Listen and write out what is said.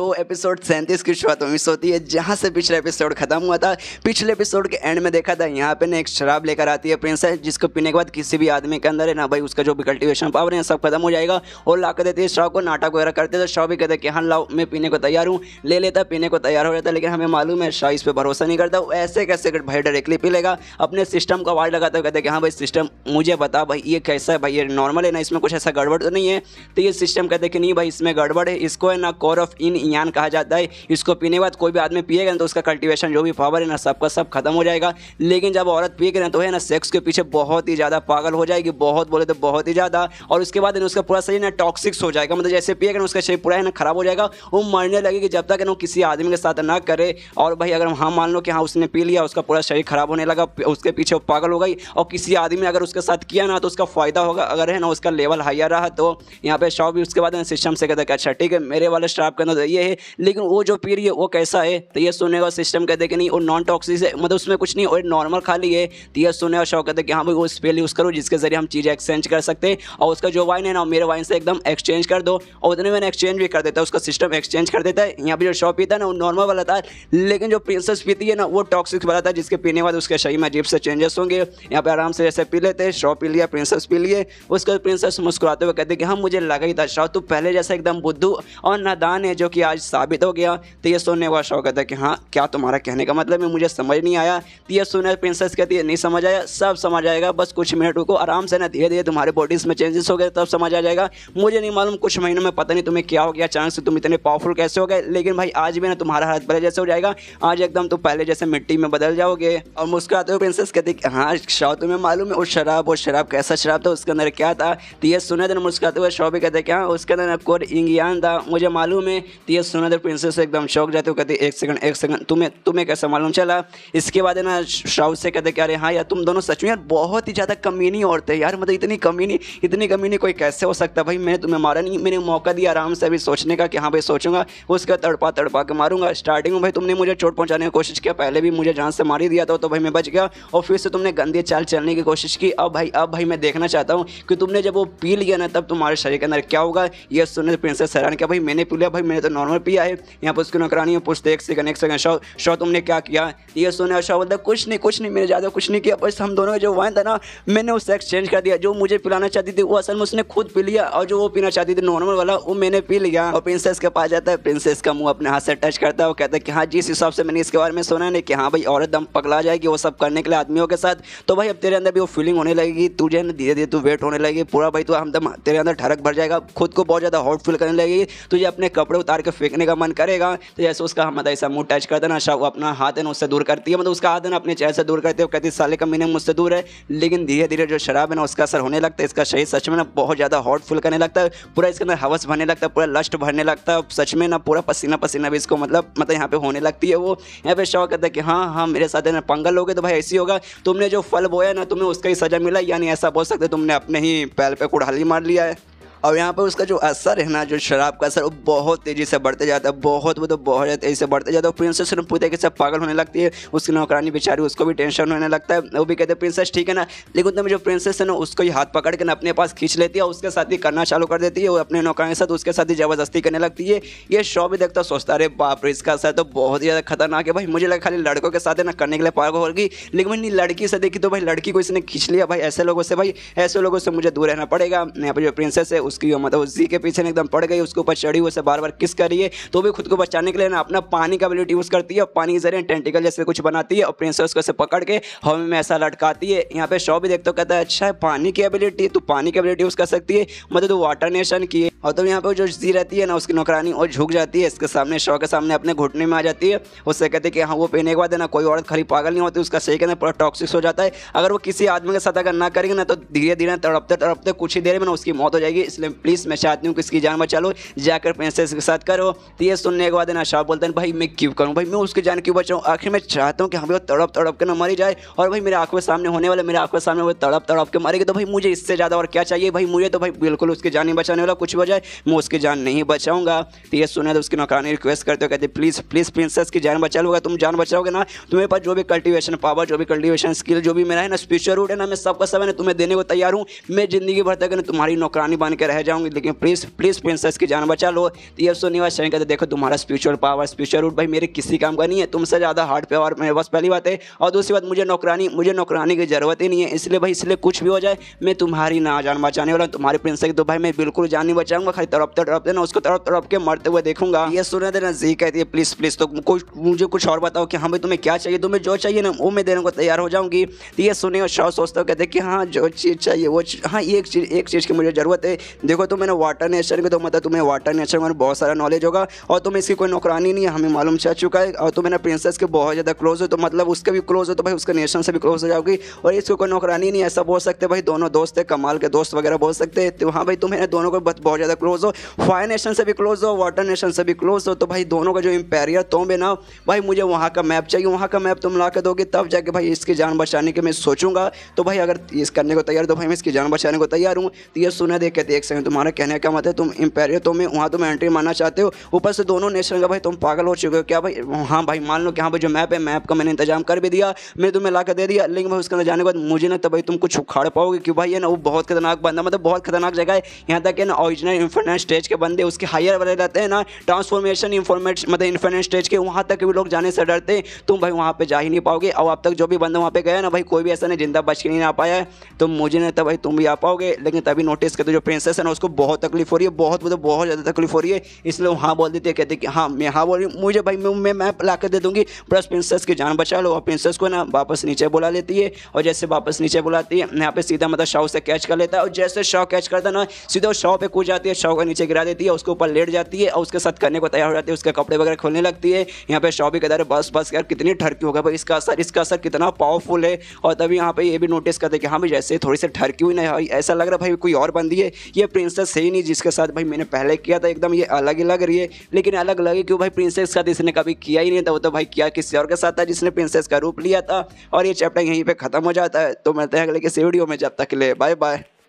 तो एपिसोड सैंतीस की शुरुआत उम्मीद होती है जहाँ से पिछला एपिसोड खत्म हुआ था पिछले एपिसोड के एंड में देखा था यहाँ पे ना एक शराब लेकर आती है प्रिंसेस जिसको पीने के बाद किसी भी आदमी के अंदर है ना भाई उसका जो भी कल्टिवेशन पावर है सब खत्म हो जाएगा और ला कर देती है शराब को नाटक वगैरह करते तो शराब भी कहते हैं कि हाँ लाओ मैं पीने को तैयार हूँ ले लेता पीने को तैयार हो जाता लेकिन हमें मालूम है शाह इस पर भरोसा नहीं करता ऐसे कैसे भाई डायरेक्टली पी लेगा अपने सिस्टम को आवाज़ लगाते हुए कहते कि हाँ भाई सिस्टम मुझे बता भाई ये कैसा है भाई ये नॉर्मल है ना इसमें कुछ ऐसा गड़बड़ तो नहीं है तो ये सिस्टम कहते कि नहीं भाई इसमें गड़बड़ है इसको है ना कोर ऑफ इन हियान कहा जाता है इसको पीने के बाद कोई भी आदमी पिएगा ना तो उसका कल्टिवेशन जो भी पावर है ना सबका सब खत्म हो जाएगा लेकिन जब औरत पिएगा ना तो है ना सेक्स के पीछे बहुत ही ज़्यादा पागल हो जाएगी बहुत बोले तो बहुत ही ज़्यादा और उसके बाद उसका पूरा शरीर ना टॉक्सिक्स हो जाएगा मतलब जैसे पिएगा ना उसका शरीर पूरा है ना खराब हो जाएगा वो मरने लगेगी जब तक ना किसी आदमी के साथ ना करे और भाई अगर हम हाँ मान लो कि हाँ उसने पी लिया उसका पूरा शरीर खराब होने लगा उसके पीछे वो पागल हो गई और किसी आदमी अगर उसके साथ किया ना तो उसका फ़ायदा होगा अगर है ना उसका लेवल हाइयर रहा तो यहाँ पे शॉप भी उसके बाद सिस्टम से कहता है अच्छा ठीक है मेरे वाले स्टाफ के अंदर ये है लेकिन वो जो पी रही है वो कैसा है तो ये सुनने का सिस्टम कहते कि नहीं वो नॉन टॉक्सिक है मतलब उसमें कुछ नहीं और नॉर्मल खाली है तो यह सुनने का शौक कहते कि हाँ भाई वो स्पेल यूज़ करो जिसके ज़रिए हम चीज़ें एक्सचेंज कर सकते हैं और उसका जो वाइन है ना मेरे वाइन से एकदम एक्सचेंज कर दो और उतने मैंने एक्सचेंज भी कर देता है उसका सिस्टम एक्सचेंज कर देता है यहाँ पर जो शॉप पीता है ना वो नॉर्मल वाला था लेकिन जो प्रिंसेस पीती है ना वो टॉक्सिक वाला था जिसके पीने के बाद उसके शरीर में अजीब से चेंजेस होंगे यहाँ पर आराम से जैसे पी लेते हैं शॉप पी लिया प्रिंसेस पी लिए उसके प्रिंसेस मुस्कुराते हुए कहते कि हाँ मुझे लगा ही था शॉप तो पहले जैसा एकदम बुद्धू और नादान है जो कि कि आज साबित हो गया तो ये सुनने का शौक कहता है कि हाँ क्या तुम्हारा कहने का मतलब है मुझे समझ नहीं आया तो ये सोने प्रिंसेस कहती है नहीं समझ आया सब समझ आएगा बस कुछ मिनट रुको आराम से ना धीरे धीरे तुम्हारे बॉडीज में चेंजेस हो गए तब समझ आ जाएगा मुझे नहीं मालूम कुछ महीनों में पता नहीं तुम्हें क्या हो गया अचानक से तुम इतने पावरफुल कैसे हो गए लेकिन भाई आज भी ना तुम्हारा हालत पहले जैसे हो जाएगा आज एकदम तुम पहले जैसे मिट्टी में बदल जाओगे और मुस्कुराते हुए प्रिंसेस कहती है हाँ शाह तुम्हें मालूम है उस शराब वो शराब कैसा शराब था उसके अंदर क्या था तो ये सुने तो मुस्कुराते हुए शौक भी कहते क्या हाँ, उसके अंदर कोर इंग था मुझे मालूम है ये है सोना प्रिंसेस प्रिंसेस एकदम शौक जाते हो कहते एक सेकंड एक सेकंड तुम्हें तुम्हें कैसे मालूम चला इसके बाद है ना श्राउ से कहते कि अरे हाँ यार तुम दोनों सच में यार बहुत ही ज़्यादा कमीनी औरतें यार मतलब इतनी कमीनी इतनी कमीनी कोई कैसे हो सकता भाई मैंने तुम्हें मारा नहीं मैंने मौका दिया आराम से अभी सोचने का कि हाँ भाई सोचूंगा उसका तड़पा तड़पा के मारूंगा स्टार्टिंग में भाई तुमने मुझे चोट पहुँचाने की कोशिश किया पहले भी मुझे जहाँ से मार ही दिया था तो भाई मैं बच गया और फिर से तुमने गंदी चाल चलने की कोशिश की अब भाई अब भाई मैं देखना चाहता हूँ कि तुमने जब वो पी लिया ना तब तुम्हारे शरीर के अंदर क्या होगा ये सुनने प्रिंसेस हैरान क्या भाई मैंने पी लिया भाई मैंने तो नॉर्मल पिया है यहाँ पर उसको ना करानी है पूछते एक सेकंड एक सेकंड शो शो तुमने क्या किया ये सुने शो बोलता कुछ नहीं कुछ नहीं मैंने ज़्यादा कुछ नहीं किया बस हम दोनों जो वाइन था ना मैंने उससे एक्सचेंज कर दिया जो मुझे पिलाना चाहती थी वो असल में उसने खुद पी लिया और जो वो पीना चाहती थी नॉर्मल वाला वो मैंने पी लिया और प्रिंसेस के पास जाता है प्रिंसेस का मुँह अपने हाथ से टच करता है वो कहता है कि हाँ जिस हिसाब से मैंने इसके बारे में सुना नहीं कि हाँ भाई औरत दम पकड़ा जाएगी वो सब करने के लिए आदमियों के साथ तो भाई अब तेरे अंदर भी वो फीलिंग होने लगेगी तुझे धीरे धीरे तू वेट होने लगेगी पूरा भाई तो हम दम तेरे अंदर ठरक भर जाएगा खुद को बहुत ज़्यादा हॉट फील करने लगेगी तुझे अपने कपड़े उतार के उसके फेंकने का मन करेगा तो जैसे उसका मतलब ऐसा मुँह टच कर देना अच्छा वो अपना हाथ है ना उससे दूर करती है मतलब उसका हाथ है ना अपने चेहरे से दूर करते हुए कहती साले का मीनिंग मुझसे दूर है लेकिन धीरे धीरे जो शराब है ना उसका असर होने लगता है इसका शरीर सच में ना बहुत ज़्यादा हॉट फुल करने लगता है पूरा इसके अंदर हवस भरने लगता है पूरा लस्ट भरने लगता है सच में ना पूरा पसीना पसीना भी इसको मतलब मतलब यहाँ पे होने लगती है वो यहाँ पे शौक कहता है कि हाँ हाँ मेरे साथ ना पंगल लोगे तो भाई ऐसी होगा तुमने जो फल बोया ना तुम्हें उसका ही सजा मिला यानी ऐसा बोल सकते तुमने अपने ही पैर पे कुड़ाली मार लिया है और यहाँ पर उसका जो असर है ना जो शराब का असर वो बहुत तेज़ी से बढ़ते जाता है बहुत वो तो बहुत तेज़ी से बढ़ते जाता है प्रिंसेस पूरे के सब पागल होने लगती है उसकी नौकरानी बेचारी उसको भी टेंशन होने लगता है वो भी कहते हैं प्रिंसेस ठीक है ना लेकिन तुम्हें जो प्रिंसेस है ना उसको ही हाथ पकड़ के ना अपने पास खींच लेती है और उसके साथ ही करना चालू कर देती है वो अपने नौकरानी के साथ उसके साथ ही ज़बरदस्ती करने लगती है ये शो भी देखता सोचता अरे बाप रे इसका असर तो बहुत ही ज़्यादा खतरनाक है भाई मुझे लगा खाली लड़कों के साथ है ना करने के लिए पागल होगी लेकिन मैंने लड़की से देखी तो भाई लड़की को इसने खींच लिया भाई ऐसे लोगों से भाई ऐसे लोगों से मुझे दूर रहना पड़ेगा यहाँ पर जो प्रिंसेस है उसकी मतलब उसी के पीछे एकदम पड़ गई उसके ऊपर चढ़ी उसे बार बार किस करिए तो भी खुद को बचाने के लिए ना अपना पानी का एबिलिटी यूज़ करती है और पानी के जरिए टेंटिकल जैसे कुछ बनाती है और प्रिंसेस को ऐसे पकड़ के हवा में ऐसा लटकाती है यहाँ पे शॉ भी देखते हो कहता है अच्छा है पानी की एबिलिटी तो पानी की एबिलिटी यूज़ कर सकती है मतलब वाटर नेशन की और तो यहाँ पर जो जी रहती है ना उसकी नौकरानी और झुक जाती है इसके सामने शव के सामने अपने घुटने में आ जाती है उससे कहते हैं कि हाँ वो पीने के बाद है ना कोई औरत खरी पागल नहीं होती उसका सही कहते पूरा टॉक्सिक्स हो जाता है अगर वो किसी आदमी के साथ अगर ना करेंगे ना तो धीरे धीरे तड़पते तड़पते कुछ ही देर में ना उसकी मौत हो जाएगी इसलिए प्लीज़ मैं चाहती हूँ कि इसकी जान बचा लो जाकर प्रिंसेस के साथ करो तो ये सुनने के बाद ना शाह बोलते हैं भाई मैं क्यों करूँ भाई मैं उसकी जान क्यों बचाऊँ आखिर मैं चाहता हूँ कि हमें वो तड़प तड़प के ना मरी जाए और भाई मेरे आँखों के सामने होने वाले मेरे आँखों के सामने वो तड़प तड़प के मरेगी तो भाई मुझे इससे ज़्यादा और क्या चाहिए भाई मुझे तो भाई बिल्कुल उसकी जान ही बचाने वाला कुछ जाए मैं उसकी जान नहीं बचाऊंगा तो ये सुने तो उसकी नौकरानी रिक्वेस्ट करते हो कहते प्लीज़ प्लीज़ प्रिंसेस की जान बचा लोगे तुम जान बचाओगे ना तुम्हें पास जो भी कल्टिवेशन पावर जो भी कल्टिवेशन स्किल जो भी मेरा है ना स्पीचर रूट है ना मैं सबका सब तुम्हें देने को तैयार हूँ मैं ज़िंदगी भर तक तुम्हारी नौकरानी बन के रह जाऊंगी लेकिन प्लीज़ प्लीज़ प्रिंसेस की जान बचा लो तो ये सुनने वाले शरण कहते देखो तुम्हारा स्पीचुअल पावर स्पीचुअल रूट भाई मेरे किसी काम का नहीं है तुमसे ज़्यादा हार्ड पावर मेरे पास पहली बात है और दूसरी बात मुझे नौकरानी मुझे नौकरानी की ज़रूरत ही नहीं है इसलिए भाई इसलिए कुछ भी हो जाए मैं तुम्हारी ना जान बचाने वाला तुम्हारी प्रिंसेस तो भाई मैं बिल्कुल जान नहीं बचाऊँ जाऊंगा खाली तड़प तड़पते ना उसको तड़प तड़प के मरते हुए देखूंगा ये सुने देना जी कहती है प्लीज़ प्लीज़ तो कुछ मुझे कुछ और बताओ कि हाँ भाई तुम्हें क्या चाहिए तुम्हें जो चाहिए ना वो मैं देने को तैयार हो जाऊंगी तो ये सुने और सोचते हो कहते कि हाँ जो चीज़ चाहिए वो हाँ एक चीज़ एक चीज़ की मुझे ज़रूरत है देखो तो मैंने वाटर नेचर की तो मतलब तुम्हें वाटर नेचर में बहुत सारा नॉलेज होगा और तुम्हें इसकी कोई नौकरानी नहीं है हमें मालूम चल चुका है और तुम्हें ना प्रिंसेस के बहुत ज़्यादा क्लोज हो तो मतलब उसके भी क्लोज हो तो भाई उसके नेशन से भी क्लोज हो जाओगी और इसको कोई नौकरानी नहीं ऐसा बोल सकते भाई दोनों दोस्त है कमाल के दोस्त वगैरह बोल सकते तो हाँ भाई तुम्हें दोनों को बहुत ज़्यादा ज़्यादा क्लोज हो फायर नेशन से भी क्लोज हो वाटर नेशन से भी क्लोज हो तो भाई दोनों का जो तो तोम्बे ना भाई मुझे वहाँ का मैप चाहिए वहाँ का मैप तुम ला के दोगे तब जाके भाई इसकी जान बचाने की मैं सोचूंगा तो भाई अगर इस करने को तैयार तो भाई मैं इसकी जान बचाने को तैयार हूँ तो ये सुने देख के देख सकें तुम्हारा कहने का मत मतलब है तुम तो में वहाँ तुम एंट्री मारना चाहते हो ऊपर से दोनों नेशन का भाई तुम पागल हो चुके हो क्या भाई हाँ भाई मान लो कि हाँ भाई जो मैप है मैप का मैंने इंतजाम कर भी दिया मैं तुम्हें ला दे दिया लेकिन भाई उसके अंदर जाने के बाद मुझे ना तो भाई तुम कुछ उखाड़ पाओगे क्यों भाई ये ना वो बहुत खतरनाक बंदा मतलब बहुत खतरनाक जगह है यहाँ तक कि ना ऑरिजिनल इन्फिनेट स्टेज के बंदे उसके हायर वाले रहते हैं ना ट्रांसफॉर्मेशन इन्फॉर्मेट मतलब इन्फिनेट स्टेज के वहाँ तक भी लोग जाने से डरते हैं तुम भाई वहाँ पर जा ही नहीं पाओगे और अब तक जो भी बंदा वहाँ पे गया ना भाई कोई भी ऐसा नहीं जिंदा बच के नहीं आ पाया है तो मुझे नहीं था भाई तुम भी आ पाओगे लेकिन तभी नोटिस करते जो प्रिंसेस है ना उसको बहुत तकलीफ हो रही है बहुत मतलब बहुत ज़्यादा तकलीफ हो रही है इसलिए वहाँ बोल देते कहते कि हाँ मैं हाँ बोल रही हूँ मुझे भाई मैं मैं ला कर दे दूँगी प्लस प्रिंसेस की जान बचा लो और प्रिंसेस को ना वापस नीचे बुला लेती है और जैसे वापस नीचे बुलाती है यहाँ पे सीधा मतलब शाह से कैच कर लेता है और जैसे शाह कैच करता ना सीधा शाह पे कूद जाती है है शव का नीचे गिरा देती है उसके ऊपर लेट जाती है और उसके साथ करने को तैयार हो जाती है उसके कपड़े वगैरह खोलने लगती है यहाँ पे शव भी कहता है बस बस यार कितनी ठरकी होगा भाई इसका असर इसका असर कितना पावरफुल है और तभी यहाँ पर ये भी नोटिस करते कि हाँ भाई जैसे थोड़ी सी ठरकी हुई नहीं ऐसा लग रहा भाई कोई और बंदी है ये प्रिंसेस है ही नहीं जिसके साथ भाई मैंने पहले किया था एकदम ये अलग ही लग रही है लेकिन अलग लगे क्यों भाई प्रिंसेस का साथ इसने कभी किया ही नहीं था वो तो भाई किया किसी और के साथ था जिसने प्रिंसेस का रूप लिया था और ये चैप्टर यहीं पर ख़त्म हो जाता है तो मिलते हैं अगले किसी वीडियो में जब तक ले बाय बाय